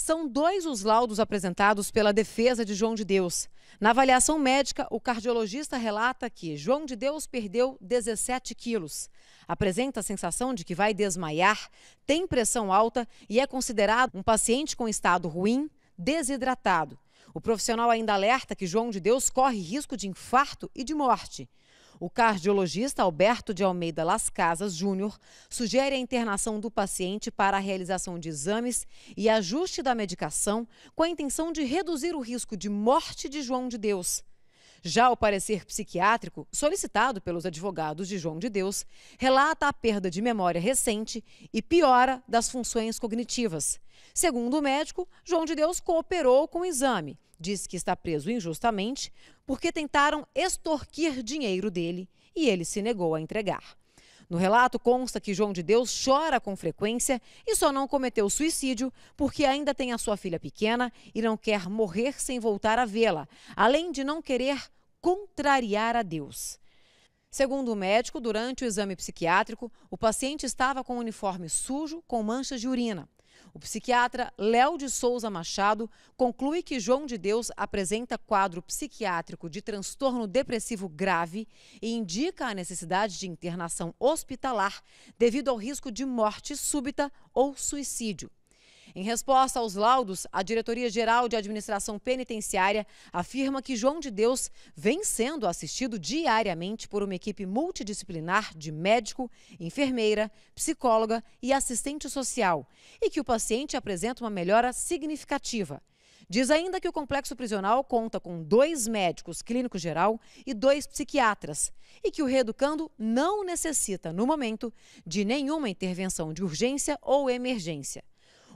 São dois os laudos apresentados pela defesa de João de Deus. Na avaliação médica, o cardiologista relata que João de Deus perdeu 17 quilos. Apresenta a sensação de que vai desmaiar, tem pressão alta e é considerado um paciente com estado ruim, desidratado. O profissional ainda alerta que João de Deus corre risco de infarto e de morte. O cardiologista Alberto de Almeida Las Casas Júnior sugere a internação do paciente para a realização de exames e ajuste da medicação com a intenção de reduzir o risco de morte de João de Deus. Já o parecer psiquiátrico, solicitado pelos advogados de João de Deus, relata a perda de memória recente e piora das funções cognitivas. Segundo o médico, João de Deus cooperou com o exame. Diz que está preso injustamente porque tentaram extorquir dinheiro dele e ele se negou a entregar. No relato consta que João de Deus chora com frequência e só não cometeu suicídio porque ainda tem a sua filha pequena e não quer morrer sem voltar a vê-la, além de não querer contrariar a Deus. Segundo o médico, durante o exame psiquiátrico, o paciente estava com o uniforme sujo com manchas de urina. O psiquiatra Léo de Souza Machado conclui que João de Deus apresenta quadro psiquiátrico de transtorno depressivo grave e indica a necessidade de internação hospitalar devido ao risco de morte súbita ou suicídio. Em resposta aos laudos, a Diretoria-Geral de Administração Penitenciária afirma que João de Deus vem sendo assistido diariamente por uma equipe multidisciplinar de médico, enfermeira, psicóloga e assistente social e que o paciente apresenta uma melhora significativa. Diz ainda que o complexo prisional conta com dois médicos clínico geral e dois psiquiatras e que o reeducando não necessita, no momento, de nenhuma intervenção de urgência ou emergência.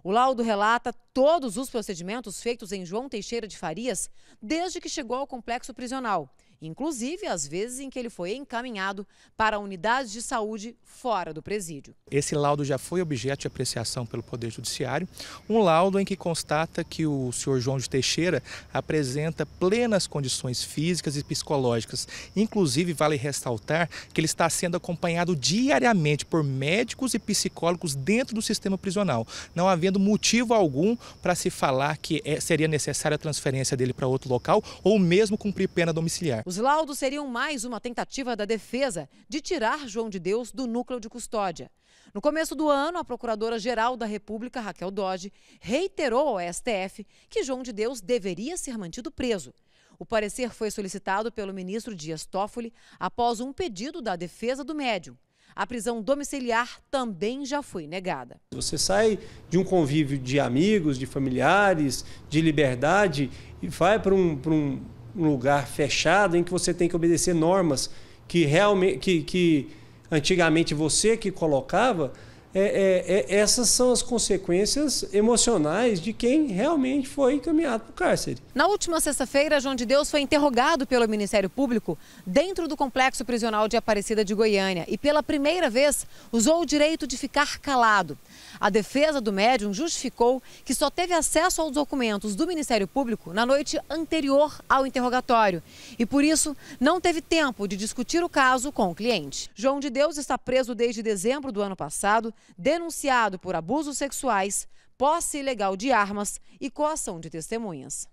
O laudo relata todos os procedimentos feitos em João Teixeira de Farias desde que chegou ao complexo prisional inclusive às vezes em que ele foi encaminhado para unidades de saúde fora do presídio. Esse laudo já foi objeto de apreciação pelo Poder Judiciário, um laudo em que constata que o senhor João de Teixeira apresenta plenas condições físicas e psicológicas. Inclusive, vale ressaltar que ele está sendo acompanhado diariamente por médicos e psicólogos dentro do sistema prisional, não havendo motivo algum para se falar que é, seria necessária a transferência dele para outro local ou mesmo cumprir pena domiciliar. Os laudos seriam mais uma tentativa da defesa de tirar João de Deus do núcleo de custódia. No começo do ano, a Procuradora-Geral da República, Raquel Dodge, reiterou ao STF que João de Deus deveria ser mantido preso. O parecer foi solicitado pelo ministro Dias Toffoli após um pedido da defesa do médium. A prisão domiciliar também já foi negada. Você sai de um convívio de amigos, de familiares, de liberdade e vai para um, para um um lugar fechado em que você tem que obedecer normas que realmente que, que antigamente você que colocava é, é, é, essas são as consequências emocionais de quem realmente foi encaminhado para o cárcere. Na última sexta-feira, João de Deus foi interrogado pelo Ministério Público dentro do complexo prisional de Aparecida de Goiânia e, pela primeira vez, usou o direito de ficar calado. A defesa do médium justificou que só teve acesso aos documentos do Ministério Público na noite anterior ao interrogatório e, por isso, não teve tempo de discutir o caso com o cliente. João de Deus está preso desde dezembro do ano passado denunciado por abusos sexuais, posse ilegal de armas e coação de testemunhas.